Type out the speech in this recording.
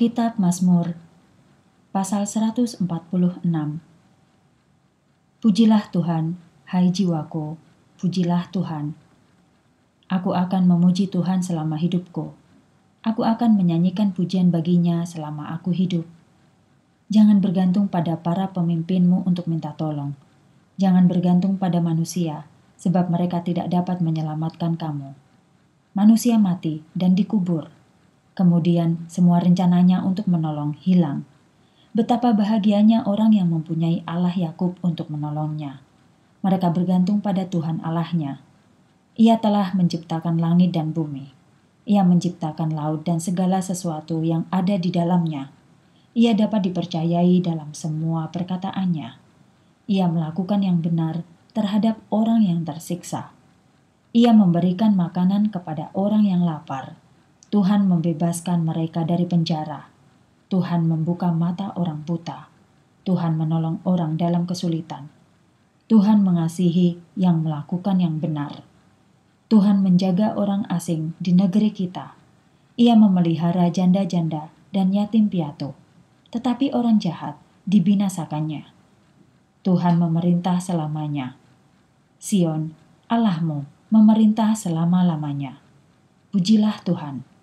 Kitab Mazmur pasal 146 Pujilah Tuhan, hai jiwaku, pujilah Tuhan. Aku akan memuji Tuhan selama hidupku. Aku akan menyanyikan pujian baginya selama aku hidup. Jangan bergantung pada para pemimpinmu untuk minta tolong. Jangan bergantung pada manusia, sebab mereka tidak dapat menyelamatkan kamu. Manusia mati dan dikubur kemudian semua rencananya untuk menolong hilang. Betapa bahagianya orang yang mempunyai Allah Yakub untuk menolongnya. Mereka bergantung pada Tuhan Allahnya. Ia telah menciptakan langit dan bumi. Ia menciptakan laut dan segala sesuatu yang ada di dalamnya. Ia dapat dipercayai dalam semua perkataannya. Ia melakukan yang benar terhadap orang yang tersiksa. Ia memberikan makanan kepada orang yang lapar Tuhan membebaskan mereka dari penjara. Tuhan membuka mata orang buta. Tuhan menolong orang dalam kesulitan. Tuhan mengasihi yang melakukan yang benar. Tuhan menjaga orang asing di negeri kita. Ia memelihara janda-janda dan yatim piatu, tetapi orang jahat dibinasakannya. Tuhan memerintah selamanya. Sion, Allahmu, memerintah selama-lamanya. Pujilah Tuhan.